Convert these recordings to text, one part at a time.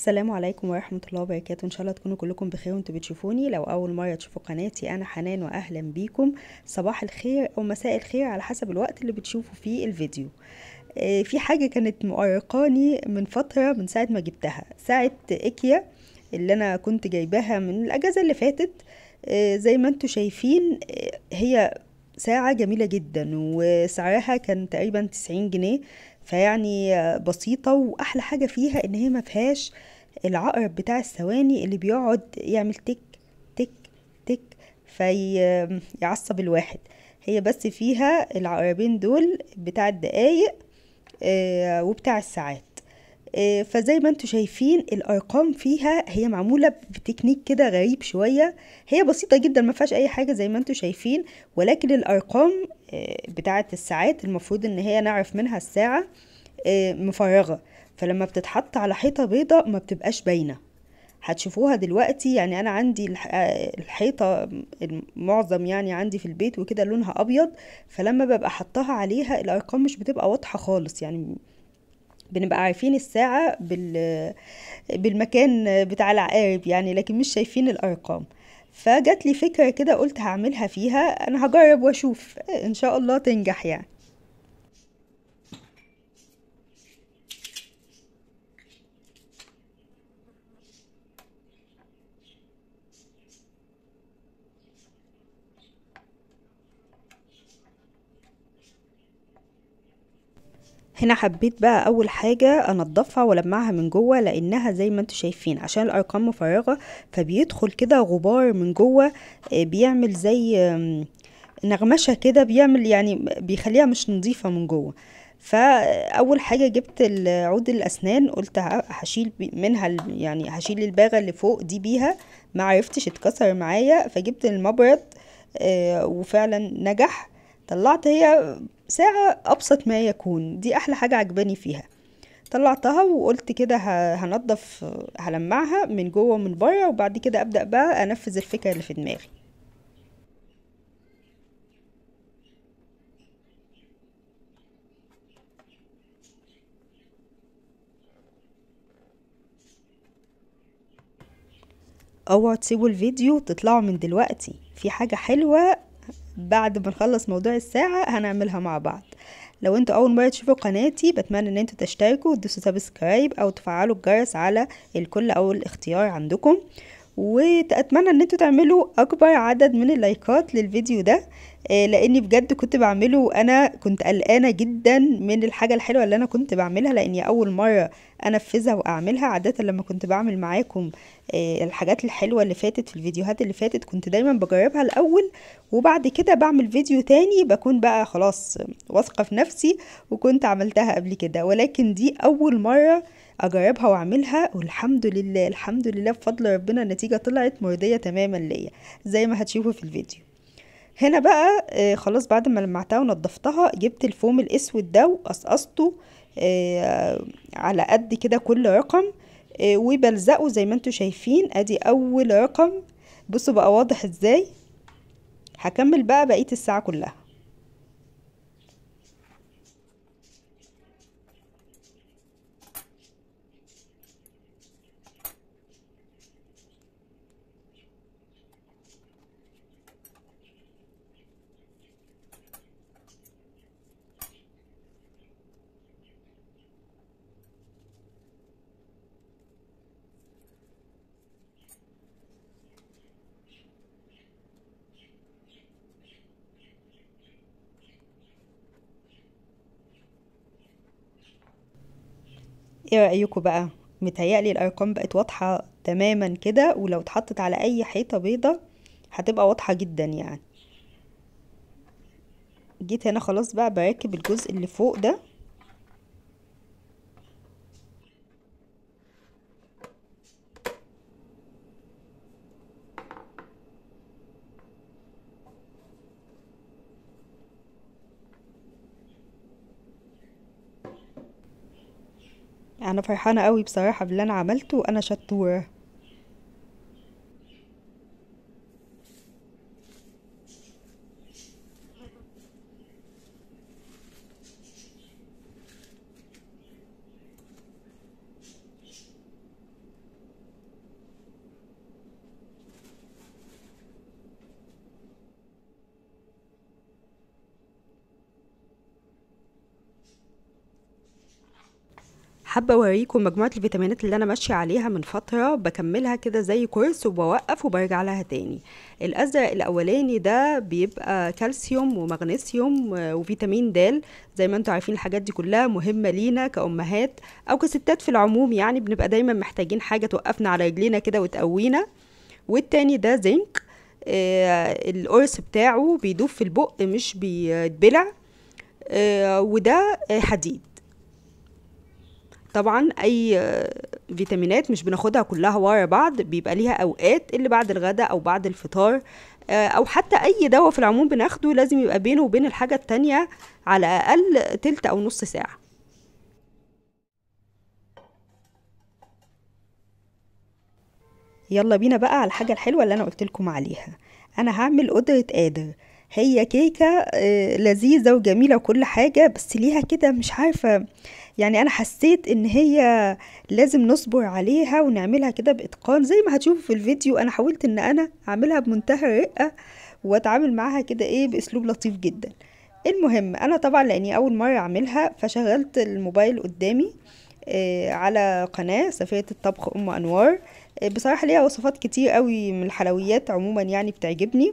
السلام عليكم ورحمة الله وبركاته إن شاء الله تكونوا كلكم بخير وانتوا بتشوفوني لو أول مرة تشوفوا قناتي أنا حنان وأهلا بيكم صباح الخير أو مساء الخير على حسب الوقت اللي بتشوفوا فيه الفيديو آه، في حاجة كانت مؤرقاني من فترة من ساعة ما جبتها ساعة إيكيا اللي أنا كنت جايباها من الأجازة اللي فاتت آه، زي ما انتوا شايفين آه، هي ساعة جميلة جدا وسعرها كان تقريبا تسعين جنيه فيعني بسيطة وأحلى حاجة فيها إن هي ما فيهاش العقرب بتاع الثواني اللي بيقعد يعمل تك تك تك فيعصب في الواحد هي بس فيها العقربين دول بتاع الدقايق آه، وبتاع الساعات آه، فزي ما انتم شايفين الارقام فيها هي معموله بتكنيك كده غريب شويه هي بسيطه جدا ما فيهاش اي حاجه زي ما انتم شايفين ولكن الارقام آه، بتاعه الساعات المفروض ان هي نعرف منها الساعه آه، مفرغه فلما بتتحط على حيطه بيضاء ما بتبقاش باينه هتشوفوها دلوقتي يعني انا عندي الحيطه المعظم يعني عندي في البيت وكده لونها ابيض فلما ببقى حطها عليها الارقام مش بتبقى واضحه خالص يعني بنبقى عارفين الساعة بال... بالمكان بتاع العقارب يعني لكن مش شايفين الأرقام فجت لي فكرة كده قلت هعملها فيها أنا هجرب وأشوف إن شاء الله تنجح يعني هنا حبيت بقى اول حاجه انضفها والمعها من جوه لانها زي ما انتوا شايفين عشان الارقام مفرغه فبيدخل كده غبار من جوه آه، بيعمل زي نغمشه كده بيعمل يعني بيخليها مش نظيفه من جوه فاول حاجه جبت عود الاسنان قلت هشيل منها يعني هشيل الباغه اللي فوق دي بيها ما عرفتش اتكسر معايا فجبت المبرد آه، وفعلا نجح طلعت هي ساعة أبسط ما يكون دي أحلى حاجة عجباني فيها طلعتها وقلت كده هنضف هلمعها من جوه ومن بره وبعد كده أبدأ بقى أنفذ الفكرة اللي في دماغي اوعوا تسيبوا الفيديو وتطلعوا من دلوقتي في حاجة حلوة بعد ما نخلص موضوع الساعة هنعملها مع بعض لو انتوا اول مرة تشوفوا قناتي بتمنى ان انتوا تشتركوا وتدوسوا سبسكرايب او تفعلوا الجرس على الكل او الاختيار عندكم واتمنى ان انتوا تعملوا اكبر عدد من اللايكات للفيديو ده آه، لاني بجد كنت بعمله وانا كنت قلقانه جدا من الحاجه الحلوه اللي انا كنت بعملها لاني اول مره انفذها واعملها عاده لما كنت بعمل معاكم آه، الحاجات الحلوه اللي فاتت في الفيديوهات اللي فاتت كنت دايما بجربها الاول وبعد كده بعمل فيديو تاني بكون بقى خلاص واثقه في نفسي وكنت عملتها قبل كده ولكن دي اول مره اجربها واعملها والحمد لله الحمد لله بفضل ربنا النتيجه طلعت مرضيه تماما ليا زي ما هتشوفوا في الفيديو هنا بقى آه، خلاص بعد ما لمعتها ونضفتها جبت الفوم الاسود ده وقصقصته آه، على قد كده كل رقم آه، وبلزقه زي ما انتوا شايفين ادي اول رقم بصوا بقى واضح ازاي هكمل بقى بقيه الساعه كلها ايه رايكم بقى متهيألي الارقام بقت واضحه تماما كده ولو اتحطت على اي حيطه بيضه هتبقى واضحه جدا يعني جيت هنا خلاص بقى بركب الجزء اللي فوق ده انا فرحانه قوي بصراحه باللي انا عملته انا شطوره حابه اوريكم مجموعه الفيتامينات اللي انا ماشيه عليها من فتره بكملها كده زي كورس وبوقف وبرجع لها تاني الازرق الاولاني ده بيبقى كالسيوم ومغنيسيوم وفيتامين د زي ما انتم عارفين الحاجات دي كلها مهمه لينا كامهات او كستات في العموم يعني بنبقى دايما محتاجين حاجه توقفنا على رجلينا كده وتقوينا والتاني ده زنك آه القرص بتاعه بيدوب في البق مش بيتبلع آه وده حديد طبعا اي فيتامينات مش بناخدها كلها ورا بعض بيبقى ليها اوقات اللي بعد الغداء او بعد الفطار آه، او حتى اي دواء في العموم بناخده لازم يبقى بينه وبين الحاجه التانية على الاقل تلت او نص ساعه يلا بينا بقى على الحاجه الحلوه اللي انا قلت لكم عليها انا هعمل قدره قادر هي كيكة آه، لذيذة وجميلة وكل حاجة بس ليها كده مش عارفة يعني انا حسيت ان هي لازم نصبر عليها ونعملها كده باتقان زي ما هتشوفوا في الفيديو انا حاولت ان انا اعملها بمنتهى الرقه واتعامل معاها كده ايه باسلوب لطيف جدا المهم انا طبعا لاني اول مره اعملها فشغلت الموبايل قدامي آه، على قناه سفيره الطبخ ام انوار آه، بصراحه ليها وصفات كتير قوي من الحلويات عموما يعني بتعجبني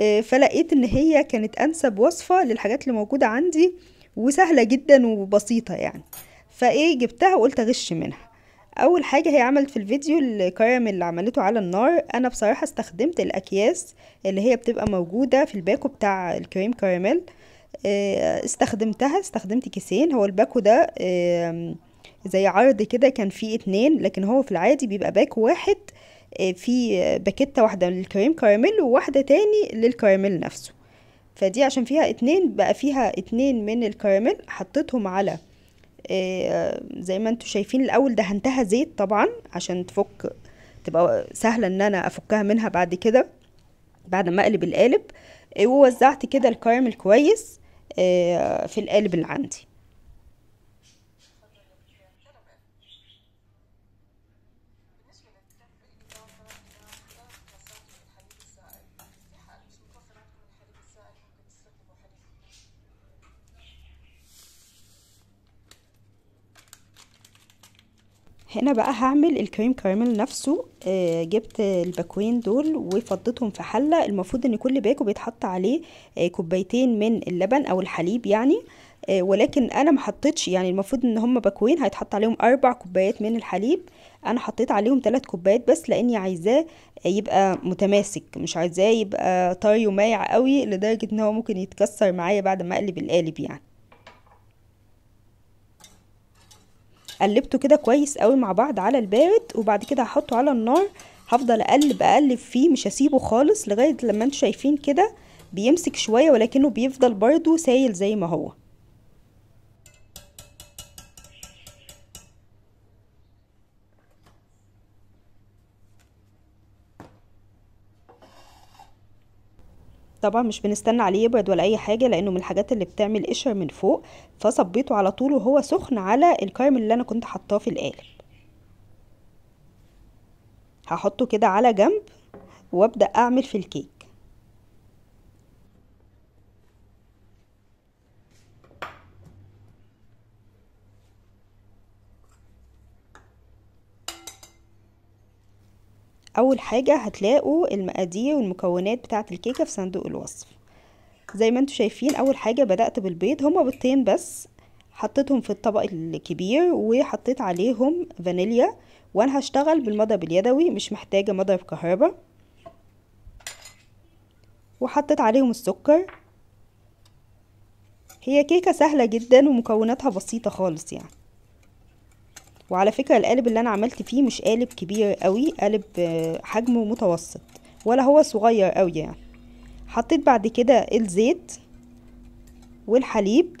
آه، فلقيت ان هي كانت انسب وصفه للحاجات اللي موجوده عندي وسهله جدا وبسيطه يعني فايه جبتها وقلت اغش منها اول حاجه هي عملت في الفيديو الكراميل اللي عملته على النار انا بصراحه استخدمت الاكياس اللي هي بتبقى موجوده في الباكو بتاع الكريم كراميل آه، استخدمتها استخدمت كيسين هو الباكو ده زي عرض كده كان فيه اتنين لكن هو في العادي بيبقى باكو واحد آه، في باكيته واحده للكريم كراميل وواحده تاني للكراميل نفسه فدي عشان فيها اتنين بقى فيها اتنين من الكراميل حطيتهم على آه، زي ما انتوا شايفين الاول دهنتها زيت طبعا عشان تفك تبقى سهله ان انا افكها منها بعد كده بعد ما اقلب القالب آه، ووزعت كده الكراميل كويس في القالب اللي عندي هنا بقى هعمل الكريم كراميل نفسه آه جبت الباكوين دول وفضيتهم في حله المفروض ان كل باكو بيتحط عليه آه كوبايتين من اللبن او الحليب يعني آه ولكن انا ما حطيتش يعني المفروض ان هم باكوين هيتحط عليهم اربع كوبايات من الحليب انا حطيت عليهم ثلاث كوبايات بس لاني عايزاه يبقى متماسك مش عايزاه يبقى طري ومايع قوي لدرجه ان هو ممكن يتكسر معايا بعد ما اقلب القالب يعني قلبته كده كويس قوي مع بعض على البارد وبعد كده هحطه على النار هفضل اقلب اقلب فيه مش هسيبه خالص لغايه لما انتوا شايفين كده بيمسك شويه ولكنه بيفضل برده سايل زي ما هو طبعا مش بنستنى عليه يبرد ولا اي حاجه لانه من الحاجات اللي بتعمل قشر من فوق فصبيته على طول وهو سخن على الكرم اللي انا كنت حطاه في القالب هحطه كده على جنب وابدا اعمل في الكيك اول حاجه هتلاقوا المقادير والمكونات بتاعه الكيكه في صندوق الوصف زي ما انتم شايفين اول حاجه بدات بالبيض هما بيضتين بس حطيتهم في الطبق الكبير وحطيت عليهم فانيليا وانا هشتغل بالمضرب اليدوي مش محتاجه مضرب كهربا وحطيت عليهم السكر هي كيكه سهله جدا ومكوناتها بسيطه خالص يعني وعلى فكرة القالب اللي انا عملت فيه مش قالب كبير قوي قالب آه، حجمه متوسط ولا هو صغير قوي يعني حطيت بعد كده الزيت والحليب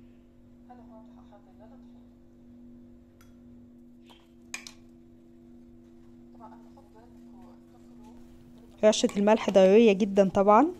رشة الملح ضرورية جدا طبعا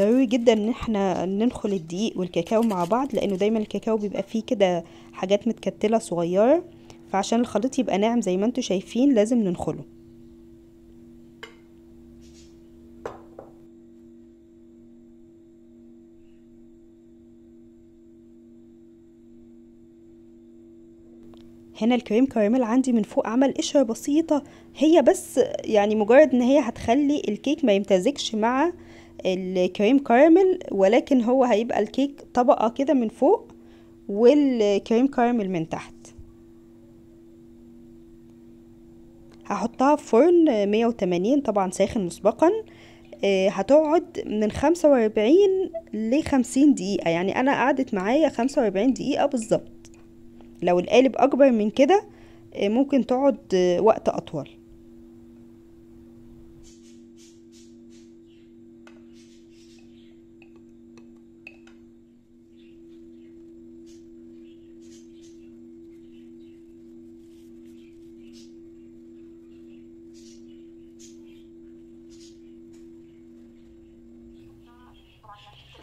ضروري جدا ان احنا ننخل الدقيق والكاكاو مع بعض لانه دايما الكاكاو بيبقى فيه كده حاجات متكتله صغيره فعشان الخليط يبقى ناعم زي ما انتم شايفين لازم ننخله هنا الكريم كراميل عندي من فوق عمل قشرة بسيطة هي بس يعني مجرد ان هي هتخلي الكيك ما يمتزجش مع الكريم كارميل ولكن هو هيبقى الكيك طبقة كده من فوق والكريم كارميل من تحت هحطها في فرن 180 طبعا ساخن مسبقا آه، هتقعد من 45 ل 50 دقيقة يعني أنا قعدت معايا 45 دقيقة بالظبط لو القالب أكبر من كده آه، ممكن تقعد آه، وقت أطول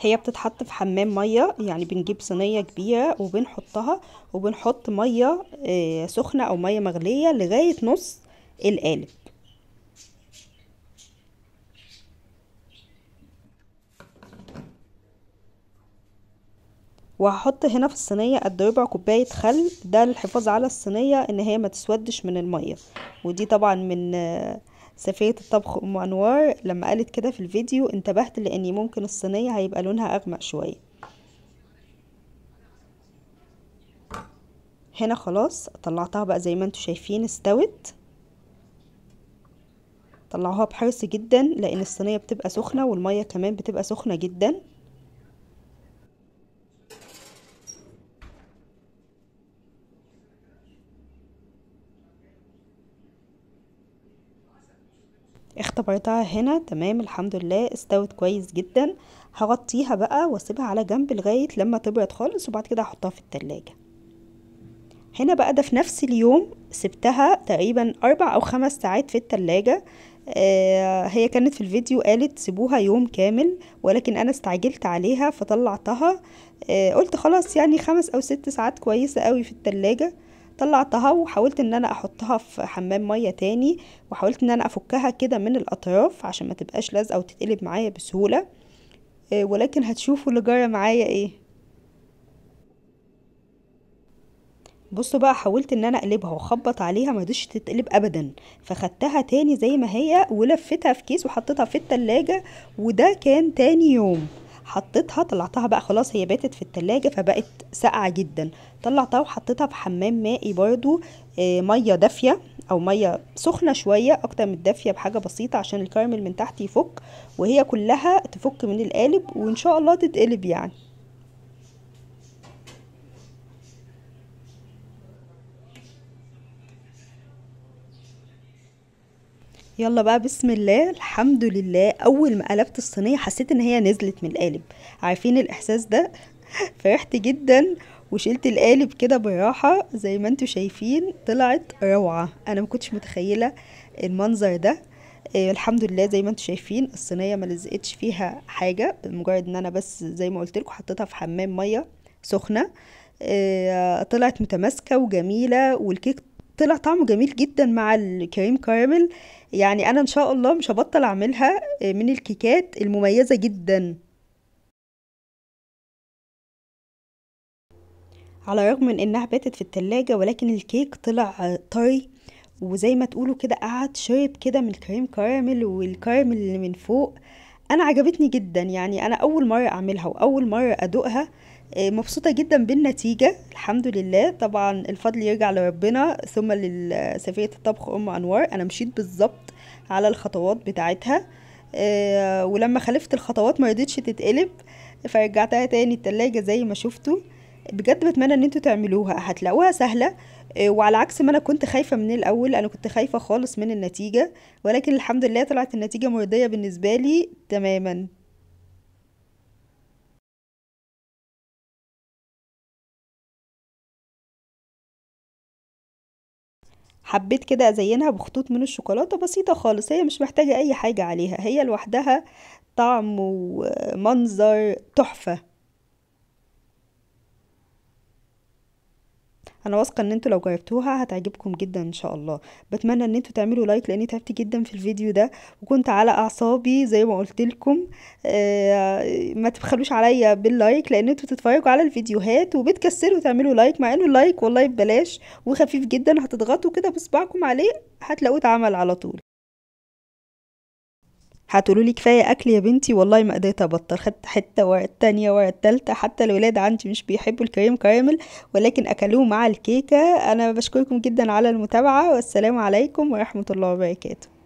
هي بتتحط في حمام ميه يعني بنجيب صينيه كبيره وبنحطها وبنحط ميه آه، سخنه او ميه مغليه لغايه نص القالب وهحط هنا في الصينيه قد ربع كوبايه خل ده للحفاظ على الصينيه ان هي ما تسودش من الميه ودي طبعا من آه، سفية الطبخ أم أنوار لما قالت كده في الفيديو انتبهت لأني ممكن الصينية هيبقى لونها أغمق شوية هنا خلاص طلعتها بقى زي ما انتوا شايفين استوت طلعوها بحرص جدا لأن الصينية بتبقى سخنة والمية كمان بتبقى سخنة جدا اختبرتها هنا تمام الحمد لله استوت كويس جدا هغطيها بقى واسيبها على جنب لغاية لما تبرد خالص وبعد كده هحطها في التلاجة هنا بقى ده في نفس اليوم سبتها تقريبا اربع او خمس ساعات في التلاجة آه، هي كانت في الفيديو قالت سيبوها يوم كامل ولكن انا استعجلت عليها فطلعتها آه، قلت خلاص يعني خمس او ست ساعات كويسة قوي في التلاجة طلعتها وحاولت ان انا احطها في حمام ميه تاني وحاولت ان انا افكها كده من الاطراف عشان ما تبقاش لازقه وتتقلب معايا بسهوله آه، ولكن هتشوفوا اللي جرى معايا ايه بصوا بقى حاولت ان انا اقلبها واخبط عليها ما قدرتش تتقلب ابدا فخدتها تاني زي ما هي ولفتها في كيس وحطيتها في التلاجة وده كان تاني يوم حطيتها طلعتها بقى خلاص هي باتت في التلاجة فبقت ساقعة جدا طلعتها وحطيتها في حمام مائي برضو آه، مية دافية او مية سخنة شوية اكتر من الدافية بحاجة بسيطة عشان الكراميل من تحت يفك وهي كلها تفك من القالب وان شاء الله تتقلب يعني يلا بقى بسم الله الحمد لله اول ما قلبت الصينيه حسيت ان هي نزلت من القالب عارفين الاحساس ده فرحت جدا وشلت القالب كده براحه زي ما انتم شايفين طلعت روعه انا ما كنتش متخيله المنظر ده آه الحمد لله زي ما انتم شايفين الصينيه ما لزقتش فيها حاجه مجرد ان انا بس زي ما قلت لكم حطيتها في حمام ميه سخنه آه طلعت متماسكه وجميله والكيك طلع طعمه جميل جدا مع الكريم كارميل يعني انا ان شاء الله مش هبطل اعملها آه، من الكيكات المميزة جدا على الرغم من انها باتت في التلاجة ولكن الكيك طلع طري وزي ما تقولوا كده قعد شرب كده من الكريم كارميل والكارميل اللي من فوق انا عجبتني جدا يعني انا اول مرة اعملها واول مرة ادوقها آه، مبسوطة جدا بالنتيجة الحمد لله طبعا الفضل يرجع لربنا ثم لسفية الطبخ أم أنوار أنا مشيت بالظبط على الخطوات بتاعتها آه، ولما خلفت الخطوات ما رضيتش تتقلب فرجعتها تاني التلاجة زي ما شفتوا بجد بتمنى ان انتوا تعملوها هتلاقوها سهله آه، وعلى عكس ما انا كنت خايفه من الاول انا كنت خايفه خالص من النتيجه ولكن الحمد لله طلعت النتيجه مرضيه بالنسبه لي تماما حبيت كده ازينها بخطوط من الشوكولاته بسيطه خالص هي مش محتاجه اي حاجه عليها هي لوحدها طعم ومنظر تحفه انا واثقه ان انتوا لو جربتوها هتعجبكم جدا ان شاء الله بتمنى ان انتوا تعملوا لايك لاني تعبت جدا في الفيديو ده وكنت على اعصابي زي ما قلت لكم آه ما تبخلوش عليا باللايك لان انتوا بتتفرجوا على الفيديوهات وبتكسروا تعملوا لايك مع انه اللايك والله ببلاش وخفيف جدا هتضغطوا كده بصبعكم عليه هتلاقوه اتعمل على طول هتقولوا لي كفايه اكل يا بنتي والله ما قدرت ابطل خدت حته ورا التانية ورا التالتة حتى الولاد عندي مش بيحبوا الكريم كراميل ولكن اكلوه مع الكيكه انا بشكركم جدا على المتابعه والسلام عليكم ورحمه الله وبركاته